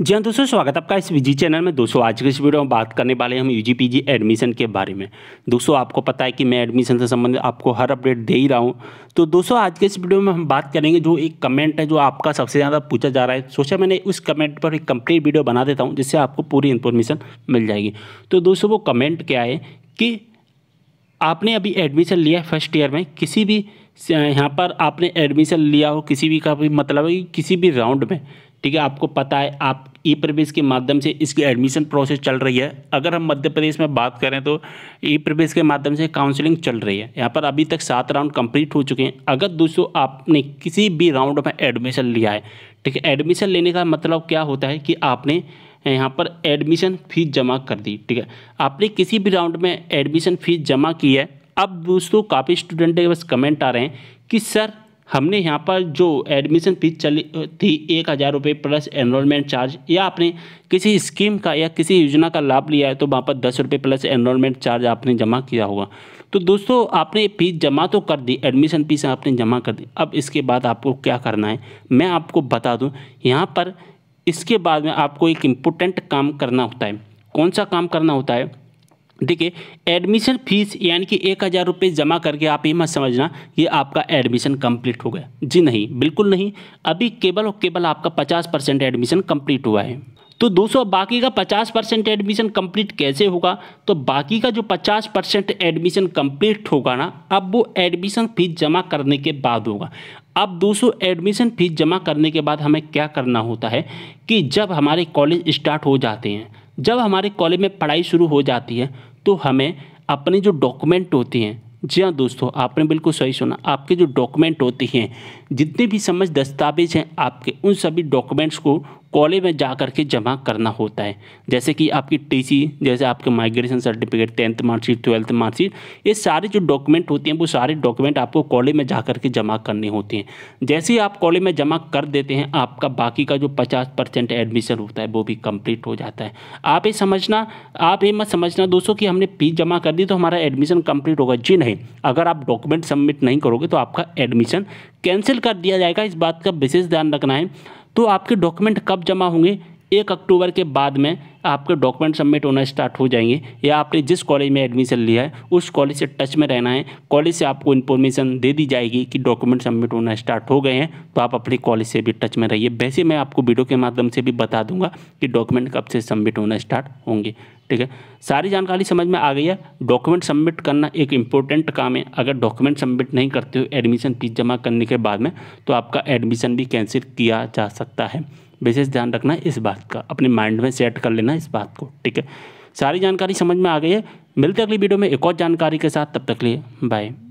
जी हाँ दोस्तों स्वागत आपका इस विजी चैनल में दोस्तों आज के इस वीडियो में बात करने वाले हम यू जी एडमिशन के बारे में दोस्तों आपको पता है कि मैं एडमिशन से संबंधित आपको हर अपडेट दे ही रहा हूँ तो दोस्तों आज के इस वीडियो में हम बात करेंगे जो एक कमेंट है जो आपका सबसे ज़्यादा पूछा जा रहा है सोचा मैंने उस कमेंट पर एक कम्प्लीट वीडियो बना देता हूँ जिससे आपको पूरी इन्फॉर्मेशन मिल जाएगी तो दोस्तों वो कमेंट क्या है कि आपने अभी एडमिशन लिया है फर्स्ट ईयर में किसी भी यहाँ पर आपने एडमिशन लिया हो किसी भी का भी मतलब है किसी भी राउंड में ठीक है आपको पता है आप ई प्रवेश के माध्यम से इसकी एडमिशन प्रोसेस चल रही है अगर हम मध्य प्रदेश में बात करें तो ई प्रवेश के माध्यम से काउंसलिंग चल रही है यहाँ पर अभी तक सात राउंड कंप्लीट हो चुके हैं अगर दोस्तों आपने किसी भी राउंड में एडमिशन लिया है ठीक है एडमिशन लेने का मतलब क्या होता है कि आपने यहाँ पर एडमिशन फ़ीस जमा कर दी ठीक है आपने किसी भी राउंड में एडमिशन फ़ीस जमा की है अब दोस्तों काफ़ी स्टूडेंट के बस कमेंट आ रहे हैं कि सर हमने यहाँ पर जो एडमिशन फीस चली थी एक हज़ार रुपये प्लस एनरोलमेंट चार्ज या आपने किसी स्कीम का या किसी योजना का लाभ लिया है तो वहाँ पर दस रुपये प्लस एनरोलमेंट चार्ज आपने जमा किया होगा तो दोस्तों आपने फीस जमा तो कर दी एडमिशन फीस आपने जमा कर दी अब इसके बाद आपको क्या करना है मैं आपको बता दूँ यहाँ पर इसके बाद में आपको एक इम्पोर्टेंट काम करना होता है कौन सा काम करना होता है देखिए एडमिशन फीस यानी कि एक हज़ार रुपये जमा करके आप ये मत समझना कि आपका एडमिशन कंप्लीट हो गया जी नहीं बिल्कुल नहीं अभी केवल और केवल आपका पचास परसेंट एडमिशन कंप्लीट हुआ है तो दोस्तों बाकी का 50 परसेंट एडमिशन कंप्लीट कैसे होगा तो बाकी का जो 50 परसेंट एडमिशन कंप्लीट होगा ना अब वो एडमिशन फीस जमा करने के बाद होगा अब दोस्तों एडमिशन फीस जमा करने के बाद हमें क्या करना होता है कि जब हमारे कॉलेज स्टार्ट हो जाते हैं जब हमारे कॉलेज में पढ़ाई शुरू हो जाती है तो हमें अपने जो डॉक्यूमेंट होती हैं जी हाँ दोस्तों आपने बिल्कुल सही सुना आपके जो डॉक्यूमेंट होती हैं जितने भी समझ दस्तावेज हैं आपके उन सभी डॉक्यूमेंट्स को कॉलेज में जा कर के जमा करना होता है जैसे कि आपकी टीसी जैसे आपके migration certificate tenth marksheet twelfth marksheet ये सारे जो डॉक्यूमेंट होते हैं वो सारे डॉक्यूमेंट आपको कॉलेज में जा कर के जमा करने होते हैं जैसे ही आप कॉलेज में जमा कर देते हैं आपका बाकी का जो पचास परसेंट एडमिशन होता है वो भी कम्प्लीट हो जाता है आप ये समझना आप ये मत समझना दोस्तों कि हमने फीस जमा कर दी तो हमारा एडमिशन कम्प्लीट होगा जी नहीं अगर आप डॉक्यूमेंट सबमिट नहीं करोगे तो आपका एडमिशन कैंसिल कर दिया जाएगा इस बात का विशेष ध्यान रखना है तो आपके डॉक्यूमेंट कब जमा होंगे एक अक्टूबर के बाद में आपके डॉक्यूमेंट सबमिट होना स्टार्ट हो जाएंगे या आपने जिस कॉलेज में एडमिशन लिया है उस कॉलेज से टच में रहना है कॉलेज से आपको इन्फॉर्मेशन दे दी जाएगी कि डॉक्यूमेंट सबमिट होना स्टार्ट हो गए हैं तो आप अपने कॉलेज से भी टच में रहिए वैसे मैं आपको वीडियो के माध्यम से भी बता दूंगा कि डॉक्यूमेंट कब से सबमिट होना स्टार्ट होंगे ठीक है सारी जानकारी समझ में आ गई है डॉक्यूमेंट सबमिट करना एक इम्पोर्टेंट काम है अगर डॉक्यूमेंट सबमिट नहीं करते हो एडमिशन फीस जमा करने के बाद में तो आपका एडमिशन भी कैंसिल किया जा सकता है विशेष ध्यान रखना है इस बात का अपने माइंड में सेट कर लेना इस बात को ठीक है सारी जानकारी समझ में आ गई है मिलते अगली वीडियो में एक और जानकारी के साथ तब तक लिए बाय